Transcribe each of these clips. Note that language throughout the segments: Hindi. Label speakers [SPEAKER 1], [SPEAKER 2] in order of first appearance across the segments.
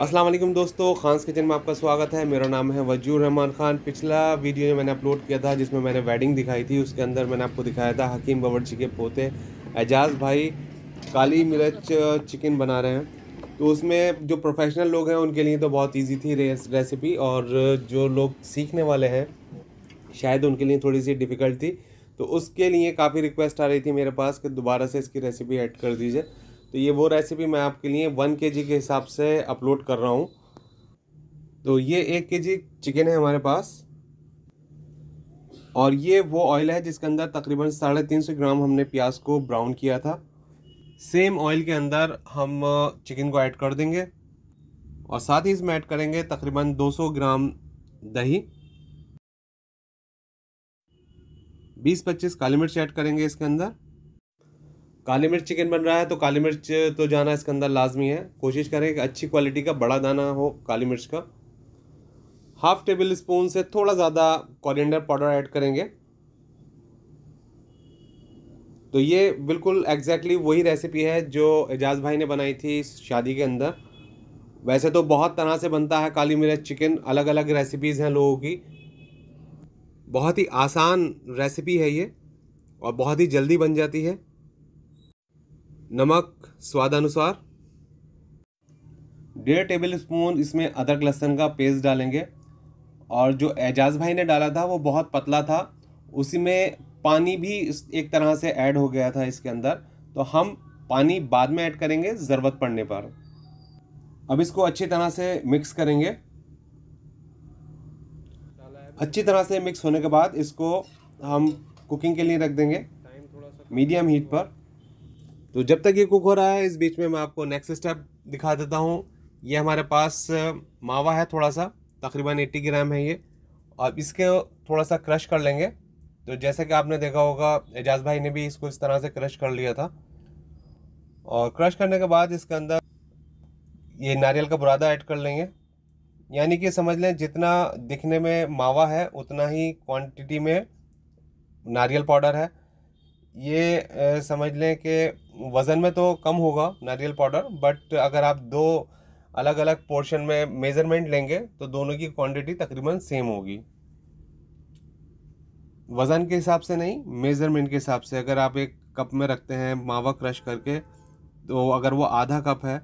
[SPEAKER 1] असलम दोस्तों खानस किचन में आपका स्वागत है मेरा नाम है वजूर रहमान खान पिछला वीडियो जो मैंने अपलोड किया था जिसमें मैंने वेडिंग दिखाई थी उसके अंदर मैंने आपको दिखाया था हकीम बावर्ची के पोते एजाज भाई काली मिर्च चिकन बना रहे हैं तो उसमें जो प्रोफेशनल लोग हैं उनके लिए तो बहुत ईजी थी रेसिपी और जो लोग सीखने वाले हैं शायद उनके लिए थोड़ी सी डिफ़िकल्ट थी तो उसके लिए काफ़ी रिक्वेस्ट आ रही थी मेरे पास कि दोबारा से इसकी रेसिपी ऐड कर दीजिए तो ये वो रेसिपी मैं आपके लिए वन के जी के हिसाब से अपलोड कर रहा हूँ तो ये एक के जी चिकन है हमारे पास और ये वो ऑयल है जिसके अंदर तकरीबन साढ़े तीन सौ ग्राम हमने प्याज को ब्राउन किया था सेम ऑयल के अंदर हम चिकन को ऐड कर देंगे और साथ ही इसमें ऐड करेंगे तकरीबन 200 ग्राम दही 20-25 काली मिर्च ऐड करेंगे इसके अंदर काली मिर्च चिकन बन रहा है तो काली मिर्च तो जाना इसके अंदर लाजमी है कोशिश करें कि अच्छी क्वालिटी का बड़ा दाना हो काली मिर्च का हाफ टेबल स्पून से थोड़ा ज़्यादा कॉरिएंडर पाउडर ऐड करेंगे तो ये बिल्कुल एग्जैक्टली exactly वही रेसिपी है जो एजाज भाई ने बनाई थी शादी के अंदर वैसे तो बहुत तरह से बनता है काली मिर्च चिकन अलग अलग रेसिपीज़ हैं लोगों की बहुत ही आसान रेसिपी है ये और बहुत ही जल्दी बन जाती है नमक स्वादानुसार डेढ़ टेबल स्पून इसमें अदरक लहसुन का पेस्ट डालेंगे और जो एजाज भाई ने डाला था वो बहुत पतला था उसी में पानी भी एक तरह से ऐड हो गया था इसके अंदर तो हम पानी बाद में ऐड करेंगे ज़रूरत पड़ने पर अब इसको अच्छी तरह से मिक्स करेंगे अच्छी तरह से मिक्स होने के बाद इसको हम कुकिंग के लिए रख देंगे मीडियम हीट पर तो जब तक ये कुक हो रहा है इस बीच में मैं आपको नेक्स्ट स्टेप दिखा देता हूँ ये हमारे पास मावा है थोड़ा सा तकरीबन 80 ग्राम है ये अब इसके थोड़ा सा क्रश कर लेंगे तो जैसे कि आपने देखा होगा एजाज भाई ने भी इसको इस तरह से क्रश कर लिया था और क्रश करने के बाद इसके अंदर ये नारियल का बुरादा ऐड कर लेंगे यानी कि समझ लें जितना दिखने में मावा है उतना ही क्वांटिटी में नारियल पाउडर है ये समझ लें कि वज़न में तो कम होगा नारियल पाउडर बट अगर आप दो अलग अलग पोर्शन में मेज़रमेंट लेंगे तो दोनों की क्वांटिटी तकरीबन सेम होगी वज़न के हिसाब से नहीं मेज़रमेंट के हिसाब से अगर आप एक कप में रखते हैं मावा क्रश करके तो अगर वो आधा कप है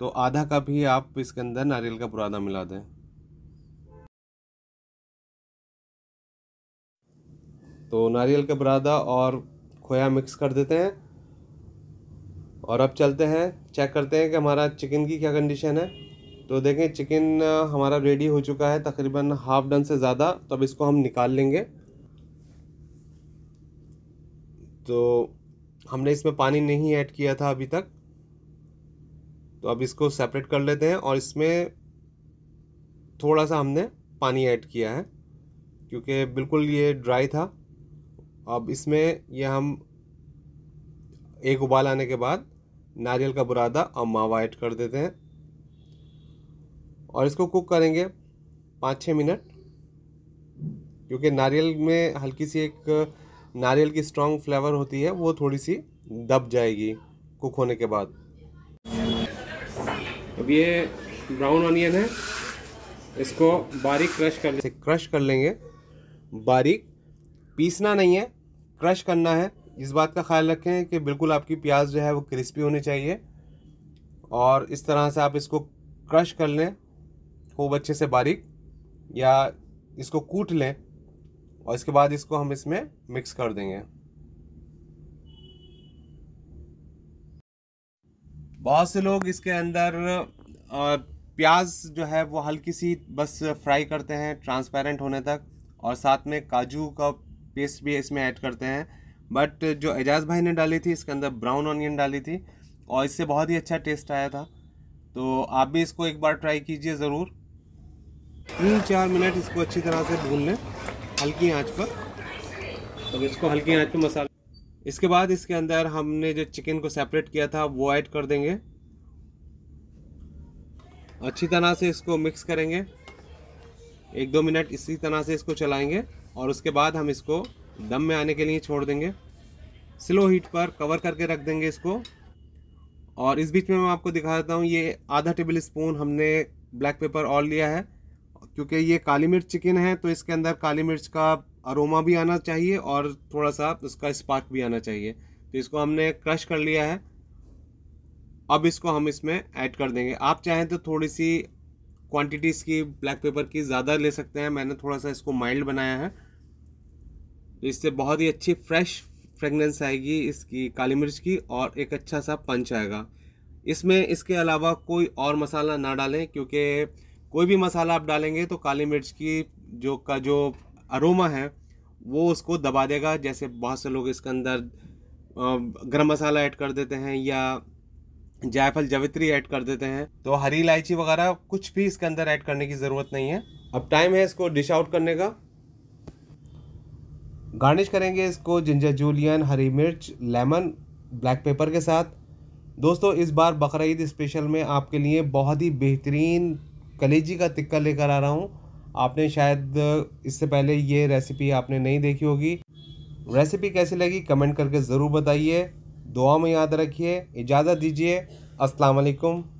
[SPEAKER 1] तो आधा कप ही आप इसके अंदर नारियल का बुरादा मिला दें तो नारियल का बुरादा और खोया मिक्स कर देते हैं और अब चलते हैं चेक करते हैं कि हमारा चिकन की क्या कंडीशन है तो देखें चिकन हमारा रेडी हो चुका है तकरीबन हाफ डन से ज़्यादा तो अब इसको हम निकाल लेंगे तो हमने इसमें पानी नहीं ऐड किया था अभी तक तो अब इसको सेपरेट कर लेते हैं और इसमें थोड़ा सा हमने पानी ऐड किया है क्योंकि बिल्कुल ये ड्राई था अब इसमें यह हम एक उबाल आने के बाद नारियल का बुरादा और मावा ऐड कर देते हैं और इसको कुक करेंगे पाँच छः मिनट क्योंकि नारियल में हल्की सी एक नारियल की स्ट्रॉन्ग फ्लेवर होती है वो थोड़ी सी दब जाएगी कुक होने के बाद अब ये ब्राउन ऑनियन है इसको बारीक क्रश कर क्रश कर लेंगे बारीक पीसना नहीं है क्रश करना है इस बात का ख्याल रखें कि बिल्कुल आपकी प्याज जो है वो क्रिस्पी होनी चाहिए और इस तरह से आप इसको क्रश कर लें खूब अच्छे से बारीक या इसको कूट लें और इसके बाद इसको हम इसमें मिक्स कर देंगे बहुत से लोग इसके अंदर प्याज जो है वो हल्की सी बस फ्राई करते हैं ट्रांसपेरेंट होने तक और साथ में काजू का पेस्ट भी इसमें ऐड करते हैं बट जो एजाज भाई ने डाली थी इसके अंदर ब्राउन ऑनियन डाली थी और इससे बहुत ही अच्छा टेस्ट आया था तो आप भी इसको एक बार ट्राई कीजिए ज़रूर तीन चार मिनट इसको अच्छी तरह से भून लें हल्की आँच पर अब इसको हल्की आँच पर मसाला इसके बाद इसके अंदर हमने जो चिकन को सेपरेट किया था वो ऐड कर देंगे अच्छी तरह से इसको मिक्स करेंगे एक दो मिनट इसी तरह से इसको चलाएंगे और उसके बाद हम इसको दम में आने के लिए छोड़ देंगे स्लो हीट पर कवर करके रख देंगे इसको और इस बीच में मैं आपको दिखा देता हूँ ये आधा टेबल स्पून हमने ब्लैक पेपर ऑल लिया है क्योंकि ये काली मिर्च चिकन है तो इसके अंदर काली मिर्च का अरोमा भी आना चाहिए और थोड़ा सा उसका स्पार्क भी आना चाहिए तो इसको हमने क्रश कर लिया है अब इसको हम इसमें ऐड कर देंगे आप चाहें तो थोड़ी सी क्वांटिटीज़ की ब्लैक पेपर की ज़्यादा ले सकते हैं मैंने थोड़ा सा इसको माइल्ड बनाया है इससे बहुत ही अच्छी फ्रेश फ्रेगनेंस आएगी इसकी काली मिर्च की और एक अच्छा सा पंच आएगा इसमें इसके अलावा कोई और मसाला ना डालें क्योंकि कोई भी मसाला आप डालेंगे तो काली मिर्च की जो का जो अरोमा है वो उसको दबा देगा जैसे बहुत से लोग इसके अंदर गरम मसाला ऐड कर देते हैं या जायफल जवित्री ऐड कर देते हैं तो हरी इलायची वगैरह कुछ भी इसके अंदर ऐड करने की ज़रूरत नहीं है अब टाइम है इसको डिश आउट करने का गार्निश करेंगे इसको जिंजर जूलियन हरी मिर्च लेमन ब्लैक पेपर के साथ दोस्तों इस बार बकर स्पेशल में आपके लिए बहुत ही बेहतरीन कलेजी का तिक्का लेकर आ रहा हूँ आपने शायद इससे पहले ये रेसिपी आपने नहीं देखी होगी रेसिपी कैसी लगी कमेंट करके ज़रूर बताइए दुआ में याद रखिए इजाज़त दीजिए अस्सलाम वालेकुम